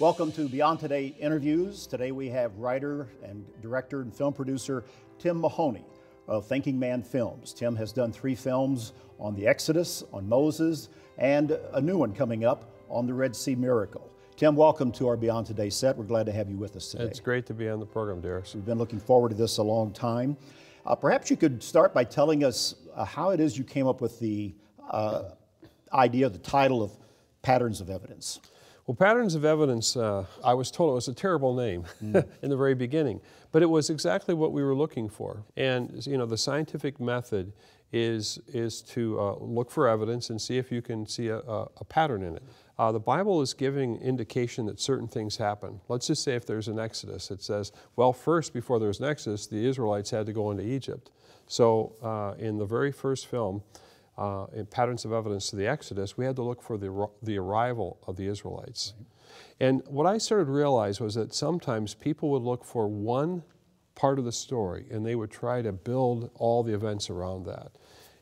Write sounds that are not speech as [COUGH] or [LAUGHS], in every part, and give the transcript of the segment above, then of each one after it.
Welcome to Beyond Today interviews. Today we have writer and director and film producer Tim Mahoney of Thinking Man Films. Tim has done three films on the Exodus, on Moses, and a new one coming up on the Red Sea Miracle. Tim, welcome to our Beyond Today set. We're glad to have you with us today. It's great to be on the program, Derek. We've been looking forward to this a long time. Uh, perhaps you could start by telling us uh, how it is you came up with the uh, idea, the title of Patterns of Evidence. Well, Patterns of Evidence, uh, I was told it was a terrible name [LAUGHS] mm. in the very beginning, but it was exactly what we were looking for. And, you know, the scientific method is, is to uh, look for evidence and see if you can see a, a, pattern in it. Uh, the Bible is giving indication that certain things happen. Let's just say if there's an Exodus, it says, well, first, before there was an Exodus, the Israelites had to go into Egypt. So uh, in the very first film, uh, in patterns of evidence to the Exodus, we had to look for the, the arrival of the Israelites. Right. And what I started to realize was that sometimes people would look for one part of the story and they would try to build all the events around that.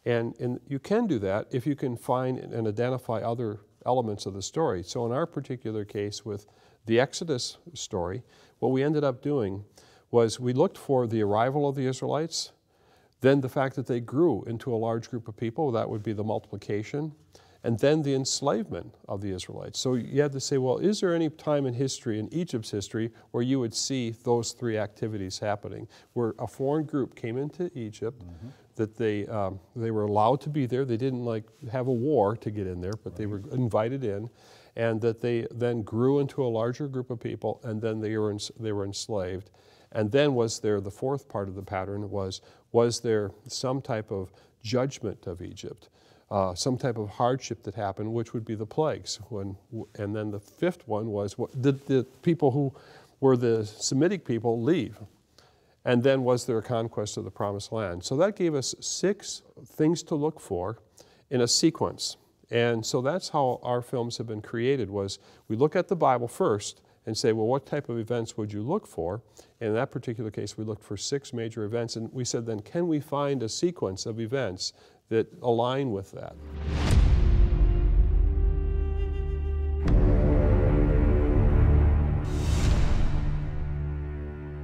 And, and you can do that if you can find and identify other elements of the story. So, in our particular case with the Exodus story, what we ended up doing was we looked for the arrival of the Israelites, then the fact that they grew into a large group of people, that would be the multiplication. And then the enslavement of the Israelites. So you had to say, well, is there any time in history, in Egypt's history, where you would see those three activities happening? Where a foreign group came into Egypt, mm -hmm. that they, um, they were allowed to be there. They didn't like have a war to get in there, but right. they were invited in and that they then grew into a larger group of people, and then they were, they were enslaved. And then was there, the fourth part of the pattern was, was there some type of judgment of Egypt, uh, some type of hardship that happened, which would be the plagues. When, and then the fifth one was, did the people who were the Semitic people leave? And then was there a conquest of the promised land? So that gave us six things to look for in a sequence. And so that's how our films have been created was we look at the Bible first, and say, well, what type of events would you look for? And in that particular case, we looked for six major events, and we said, then can we find a sequence of events that align with that?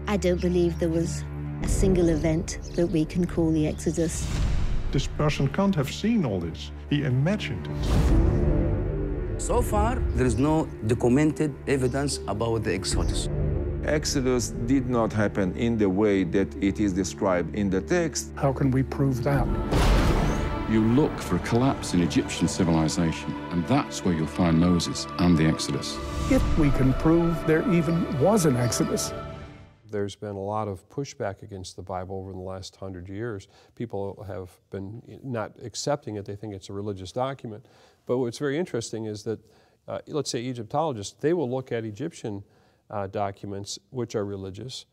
I don't believe there was a single event that we can call the Exodus. This person can't have seen all this. He imagined it. So far, there is no documented evidence about the Exodus. Exodus did not happen in the way that it is described in the text. How can we prove that? You look for a collapse in Egyptian civilization, and that's where you'll find Moses and the Exodus. If we can prove there even was an Exodus. There's been a lot of pushback against the Bible over the last hundred years. People have been not accepting it, they think it's a religious document. But what's very interesting is that, uh, let's say Egyptologists, they will look at Egyptian uh, documents which are religious,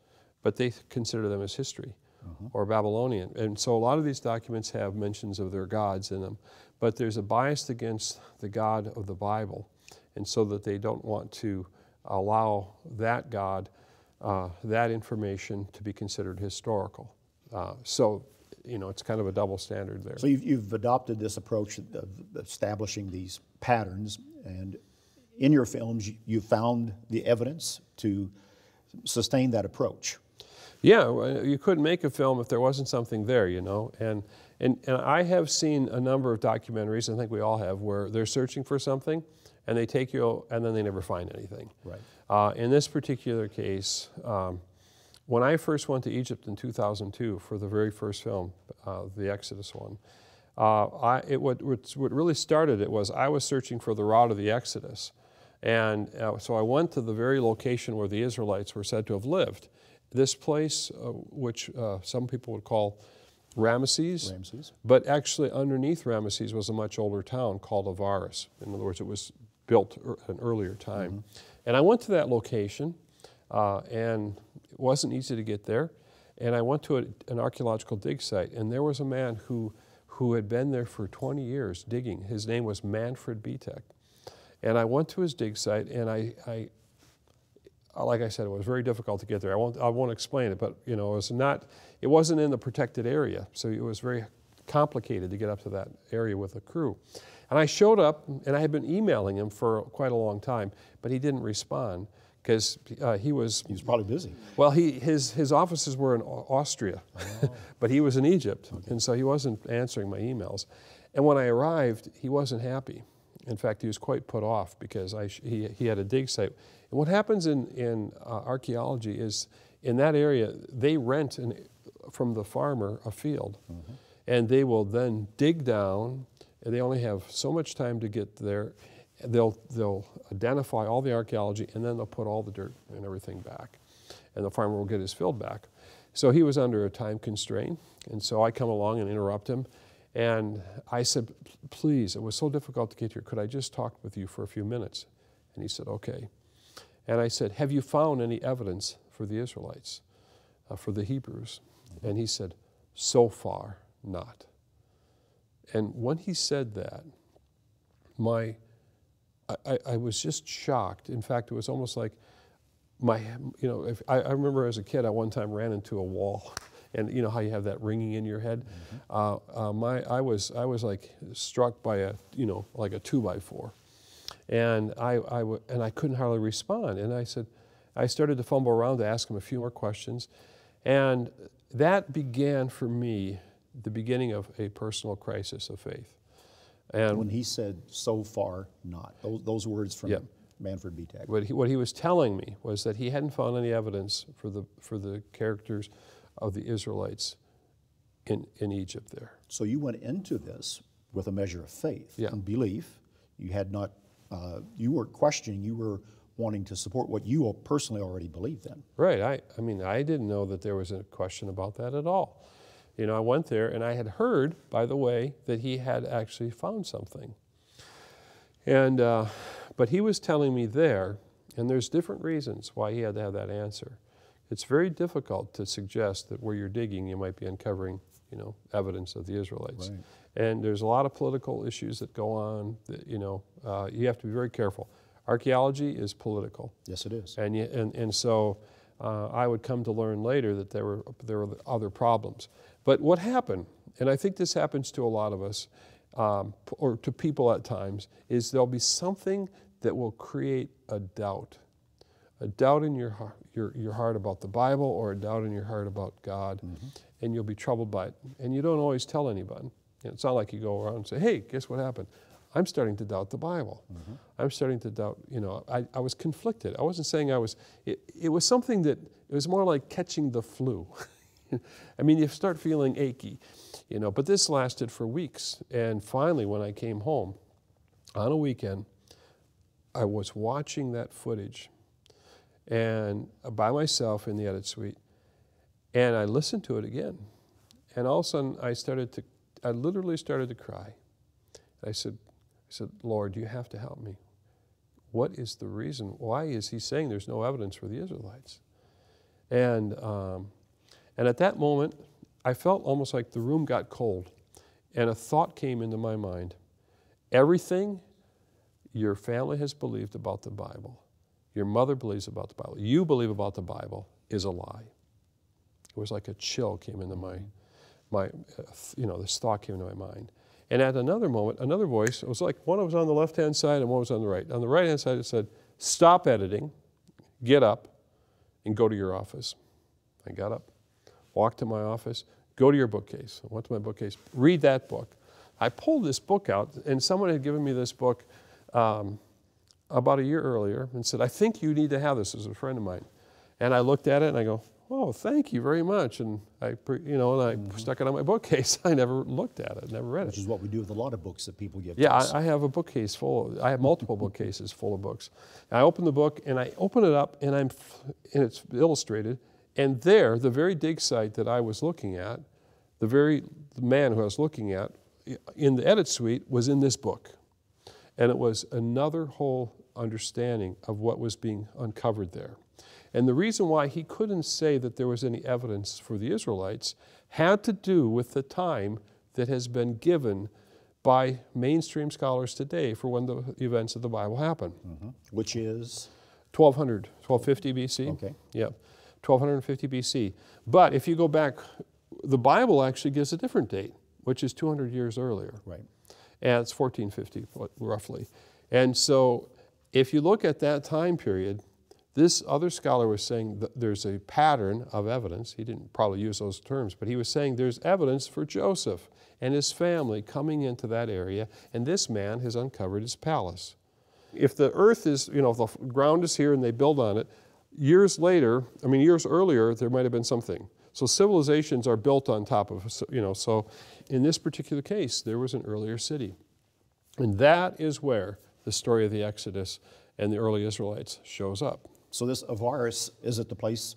but they consider them as history mm-hmm. or Babylonian. And so a lot of these documents have mentions of their gods in them, but there's a bias against the God of the Bible, and so that they don't want to allow that God, uh, that information to be considered historical. Uh, so you know, it's kind of a double standard there. So you've, you've adopted this approach of establishing these patterns, and in your films, you found the evidence to sustain that approach. Yeah, you couldn't make a film if there wasn't something there, you know. And, and, and I have seen a number of documentaries, I think we all have, where they're searching for something and they take you and then they never find anything. Right. Uh, in this particular case, um, when I first went to Egypt in 2002 for the very first film, uh, the Exodus one, uh, I, it, what, what really started it was I was searching for the route of the Exodus. And uh, so I went to the very location where the Israelites were said to have lived. This place, uh, which uh, some people would call Ramesses, Ramesses, but actually underneath Ramesses was a much older town called Avaris. In other words, it was built er, at an earlier time. Mm -hmm. And I went to that location, uh, and it wasn't easy to get there. And I went to a, an archaeological dig site, and there was a man who, who had been there for 20 years digging. His name was Manfred Bitek. And I went to his dig site, and I, I like I said, it was very difficult to get there. I won't, I won't explain it, but you know, it was not, it wasn't in the protected area, so it was very complicated to get up to that area with a crew. And I showed up, and I had been emailing him for quite a long time, but he didn't respond because uh, he was he was probably busy. Well, he his his offices were in Austria, oh. [LAUGHS] but he was in Egypt, okay. and so he wasn't answering my emails. And when I arrived, he wasn't happy. In fact, he was quite put off because I he he had a dig site. And what happens in in uh, archaeology is in that area they rent an, from the farmer a field, mm -hmm. and they will then dig down. And they only have so much time to get there They'll, they'll identify all the archaeology and then they'll put all the dirt and everything back. And the farmer will get his field back. So he was under a time constraint. And so I come along and interrupt him. And I said, please, it was so difficult to get here. Could I just talk with you for a few minutes? And he said, okay. And I said, have you found any evidence for the Israelites, uh, for the Hebrews? And he said, so far, not. And when he said that, my I, I, was just shocked. In fact, it was almost like my, you know, if, I, I, remember as a kid, I one time ran into a wall. [LAUGHS] And you know how you have that ringing in your head. Mm -hmm. uh, uh, my, I was, I was like struck by a, you know, like a two by four, and I, I w- and I couldn't hardly respond. And I said, I started to fumble around to ask him a few more questions, and that began for me the beginning of a personal crisis of faith. And when he said, so far not, those, those words from Manfred Bitek. What he, what he was telling me was that he hadn't found any evidence for the, for the characters of the Israelites in, in Egypt there. So you went into this with a measure of faith and belief. You had not, uh, you weren't questioning, you were wanting to support what you personally already believed then. Right. I, I mean, I didn't know that there was a question about that at all. You know, I went there and I had heard, by the way, that he had actually found something. And, uh, but he was telling me there, and there's different reasons why he had to have that answer. It's very difficult to suggest that where you're digging, you might be uncovering, you know, evidence of the Israelites. Right. And there's a lot of political issues that go on. That, you know, uh, you have to be very careful. Archaeology is political. Yes, it is. And you, and and so, uh, I would come to learn later that there were there were other problems. But what happened, and I think this happens to a lot of us, um, or to people at times, is there'll be something that will create a doubt. A doubt in your heart, your, your heart about the Bible or a doubt in your heart about God, mm -hmm. and you'll be troubled by it. And you don't always tell anybody. it's not like you go around and say, hey, guess what happened? I'm starting to doubt the Bible. Mm -hmm. I'm starting to doubt, you know, I, I was conflicted. I wasn't saying I was, it, it was something that, it was more like catching the flu. [LAUGHS] [LAUGHS] I mean, you start feeling achy, you know. But this lasted for weeks. And finally, when I came home on a weekend, I was watching that footage and by myself in the edit suite. And I listened to it again. And all of a sudden, I started to, I literally started to cry. I said, I said, Lord, you have to help me. What is the reason? Why is he saying there's no evidence for the Israelites? And um, and at that moment, I felt almost like the room got cold, and a thought came into my mind. Everything your family has believed about the Bible, your mother believes about the Bible, you believe about the Bible, is a lie. It was like a chill came into my, my uh, you know, this thought came into my mind. And at another moment, another voice, it was like one was on the left hand side and one was on the right. On the right hand side, it said, Stop editing, get up, and go to your office. I got up. Walk to my office, go to your bookcase. I went to my bookcase, read that book. I pulled this book out, and someone had given me this book um, about a year earlier and said, I think you need to have this as a friend of mine. And I looked at it and I go, oh, thank you very much. And I, you know, and I mm -hmm. stuck it on my bookcase. [LAUGHS] I never looked at it, never read Which it. Which is what we do with a lot of books that people give. Yeah, I, I, have a bookcase full. Of, I have multiple bookcases full of books. And I open the book and I open it up, and I'm, and it's illustrated, and there, the very dig site that I was looking at, the very man who I was looking at in the edit suite was in this book. And it was another whole understanding of what was being uncovered there. And the reason why he couldn't say that there was any evidence for the Israelites had to do with the time that has been given by mainstream scholars today for when the events of the Bible happen. Mm -hmm. Which is? 1200, 1250 BC. Okay. Yeah. 1250 BC. But if you go back, the Bible actually gives a different date, which is 200 years earlier. Right. And it's 1450, roughly. And so if you look at that time period, this other scholar was saying there's a pattern of evidence. He didn't probably use those terms, but he was saying there's evidence for Joseph and his family coming into that area, and this man has uncovered his palace. If the earth is, you know, if the ground is here and they build on it, Years later, I mean, years earlier, there might have been something. So civilizations are built on top of, you know, so in this particular case, there was an earlier city. And that is where the story of the Exodus and the early Israelites shows up. So this Avaris, is it the place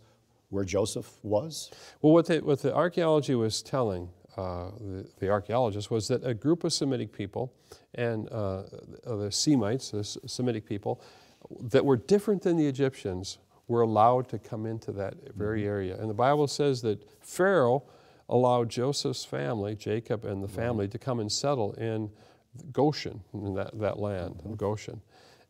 where Joseph was? Well, what, what the archaeology was telling uh, the, the archaeologists was that a group of Semitic people and uh, the Semites, the Semitic people, that were different than the Egyptians, were allowed to come into that very mm-hmm. area. And the Bible says that Pharaoh allowed Joseph's family, Jacob and the family, to come and settle in Goshen, in that, that land mm -hmm. of Goshen.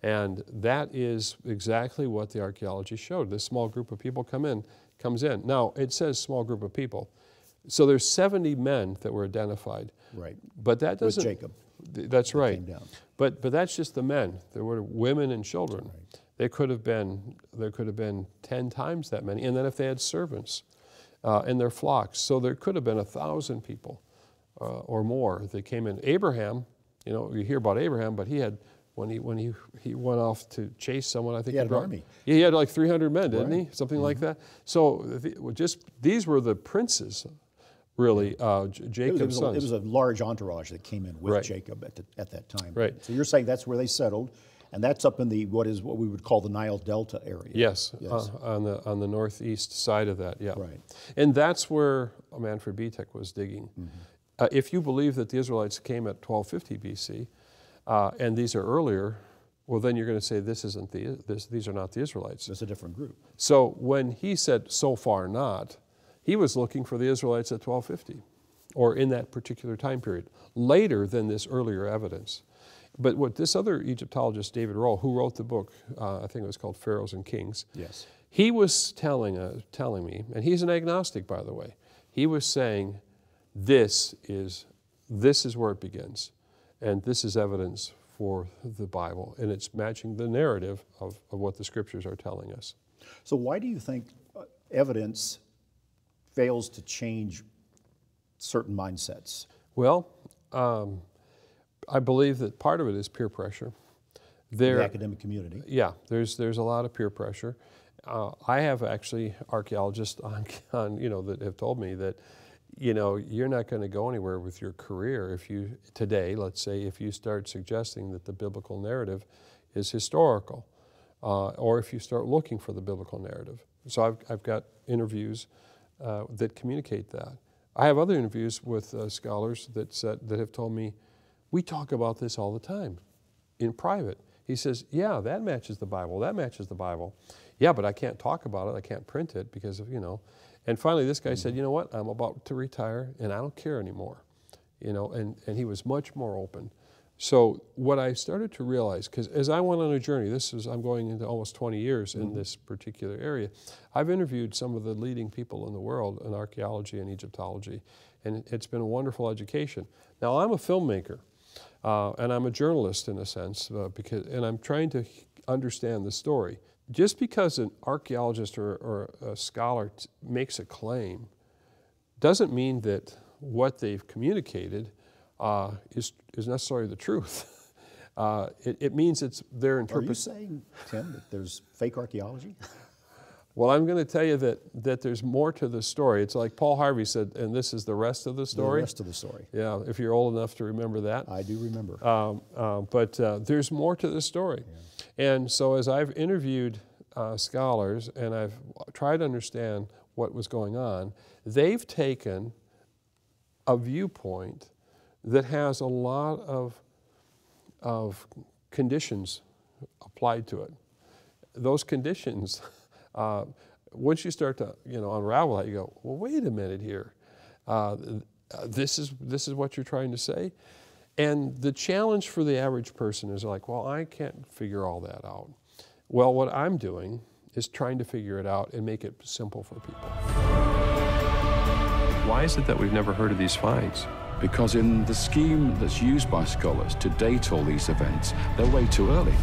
And that is exactly what the archaeology showed. This small group of people come in, comes in. Now it says small group of people, so there's 70 men that were identified. Right. But that doesn't. With Jacob. Th that's right. But but that's just the men. There were women and children. Right. There could have been, there could have been 10 times that many. And then if they had servants uh, their flocks, so there could have been a thousand people uh, or more that came in. Abraham, you know, you hear about Abraham, but he had, when he, when he, he went off to chase someone, I think he, he brought, army. He had like 300 men, didn't right. he? Something mm -hmm. like mm-hmm. that. So just, these were the princes really uh, Jacob's it was, it was sons. A, it was a large entourage that came in with right. Jacob at, the, at that time. Right. So you're saying that's where they settled, and that's up in the what is what we would call the Nile Delta area. Yes, yes. Uh, on the on the northeast side of that, yeah. Right. And that's where Manfred Bitek was digging. Mm -hmm. uh, if you believe that the Israelites came at 1250 BC, uh, and these are earlier, well, then you're going to say this isn't the this, these are not the Israelites. It's a different group. So when he said so far not, he was looking for the Israelites at 1250, or in that particular time period, later than this earlier evidence. But what this other Egyptologist, David Roll, who wrote the book, uh, I think it was called Pharaohs and Kings. Yes. He was telling, uh, telling me, and he's an agnostic, by the way. He was saying, this is, this is where it begins. And this is evidence for the Bible. And it's matching the narrative of, of what the scriptures are telling us. So why do you think uh, evidence fails to change certain mindsets? Well, um, I believe that part of it is peer pressure. There, the academic community. Yeah, there's there's a lot of peer pressure. Uh, I have actually archaeologists [LAUGHS] on, on you know that have told me that you know you're not going to go anywhere with your career if you today let's say if you start suggesting that the biblical narrative is historical uh, or if you start looking for the biblical narrative so i've, I've got interviews uh, that communicate that i have other interviews with uh, scholars that said, that have told me we talk about this all the time in private. He says, Yeah, that matches the Bible. That matches the Bible. Yeah, but I can't talk about it. I can't print it because of, you know. And finally, this guy mm -hmm. said, mm-hmm. You know what? I'm about to retire and I don't care anymore. You know, and, and he was much more open. So what I started to realize, because as I went on a journey, this is I'm going into almost 20 years mm -hmm. in mm-hmm. this particular area. I've interviewed some of the leading people in the world in archaeology and Egyptology, and it's been a wonderful education. Now I'm a filmmaker, uh, and I'm a journalist in a sense, uh, because, and I'm trying to understand the story. Just because an archaeologist or, or a scholar makes a claim doesn't mean that what they've communicated uh, is, is necessarily the truth. [LAUGHS] Uh, it, it means it's their interpretation. Are you saying, Tim, that there's fake archaeology? [LAUGHS] Well, I'm going to tell you that, that there's more to the story. It's like Paul Harvey said, and this is the rest of the story. The rest of the story. Yeah, if you're old enough to remember that. I do remember. Um, uh, but uh, there's more to the story. Yeah. And so as I've interviewed uh, scholars and I've tried to understand what was going on, they've taken a viewpoint that has a lot of, of conditions applied to it. Those conditions [LAUGHS] Uh, once you start to you know unravel that, you go, well, wait a minute here. Uh, this is this is what you're trying to say, and the challenge for the average person is like, well, I can't figure all that out. Well, what I'm doing is trying to figure it out and make it simple for people. Why is it that we've never heard of these fights? Because in the scheme that's used by scholars to date all these events, they're way too early.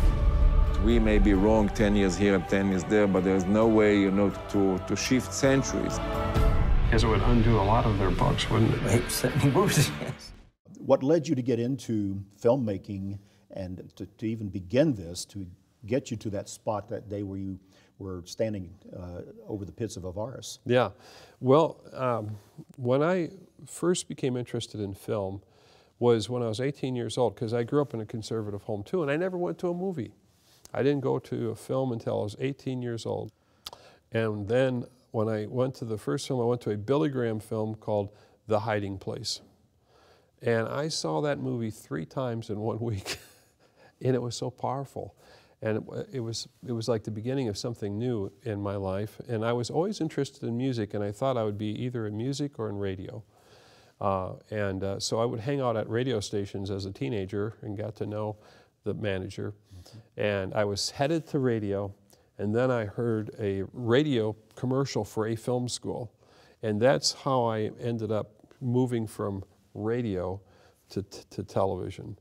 We may be wrong 10 years here and 10 years there, but there's no way, you know, to, to shift centuries. Because it would undo a lot of their books, wouldn't it? certainly [LAUGHS] What led you to get into filmmaking and to, to, even begin this, to get you to that spot that day where you were standing uh, over the pits of Avaris? Yeah. Well, um, when I first became interested in film was when I was 18 years old, because I grew up in a conservative home too, and I never went to a movie. I didn't go to a film until I was 18 years old. And then when I went to the first film, I went to a Billy Graham film called The Hiding Place. And I saw that movie three times in one [LAUGHS] week, and it was so powerful. And it, it, was, it was like the beginning of something new in my life. And I was always interested in music, and I thought I would be either in music or in radio. Uh, and uh, so I would hang out at radio stations as a teenager and got to know the manager, and I was headed to radio, and then I heard a radio commercial for a film school, and that's how I ended up moving from radio to, to television.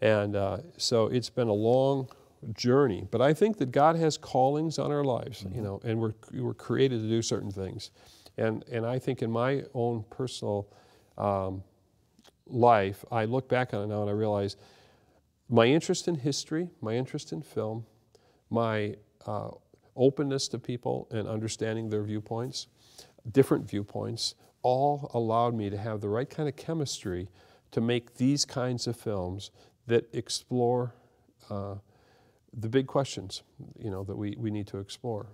And uh, so it's been a long journey, but I think that God has callings on our lives, mm -hmm. you know, and we're, we're created to do certain things. And, and I think in my own personal um, life, I look back on it now and I realize my interest in history, my interest in film, my uh, openness to people and understanding their viewpoints, different viewpoints, all allowed me to have the right kind of chemistry to make these kinds of films that explore uh, the big questions, you know, that we, we need to explore.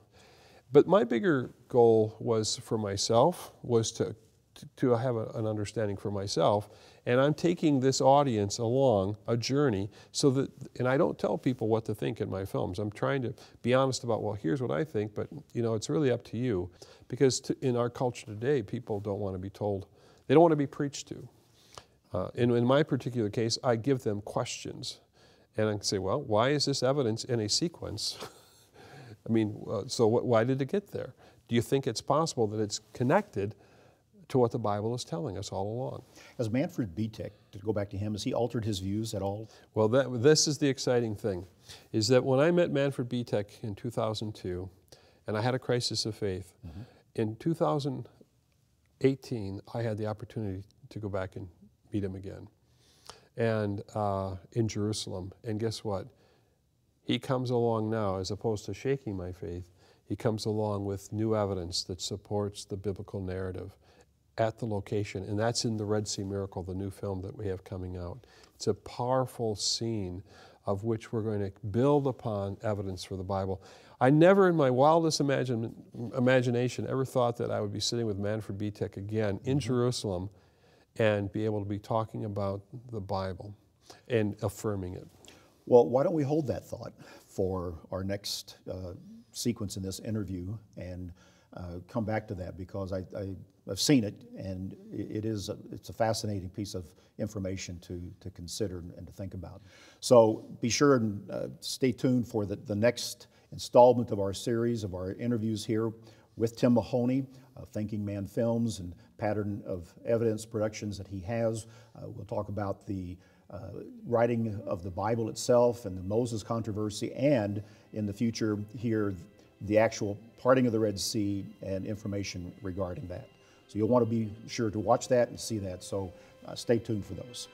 But my bigger goal was for myself was to to have a, an understanding for myself. And I'm taking this audience along a journey so that, and I don't tell people what to think in my films. I'm trying to be honest about, well, here's what I think, but you know, it's really up to you. Because to, in our culture today, people don't want to be told, they don't want to be preached to. Uh, in my particular case, I give them questions. And I say, well, why is this evidence in a sequence? [LAUGHS] I mean, uh, so why did it get there? Do you think it's possible that it's connected to what the Bible is telling us all along. As Manfred Bietek, to go back to him, has he altered his views at all? Well, that, this is the exciting thing, is that when I met Manfred Bietek in 2002, and I had a crisis of faith, mm -hmm. in 2018, I had the opportunity to go back and meet him again, and uh, in Jerusalem. And guess what? He comes along now, as opposed to shaking my faith, he comes along with new evidence that supports the biblical narrative at the location, and that's in The Red Sea Miracle, the new film that we have coming out. It's a powerful scene of which we're going to build upon evidence for the Bible. I never in my wildest imagine, imagination ever thought that I would be sitting with Manfred Bitek again in mm -hmm. Jerusalem and be able to be talking about the Bible and affirming it. Well, why don't we hold that thought for our next uh, sequence in this interview and uh, come back to that because I, I I've seen it, and it is a, it's a fascinating piece of information to, to consider and to think about. So be sure and uh, stay tuned for the, the next installment of our series of our interviews here with Tim Mahoney of uh, Thinking Man Films and Pattern of Evidence Productions that he has. Uh, we'll talk about the uh, writing of the Bible itself and the Moses controversy, and in the future here, the actual parting of the Red Sea and information regarding that. So you'll want to be sure to watch that and see that. So uh, stay tuned for those.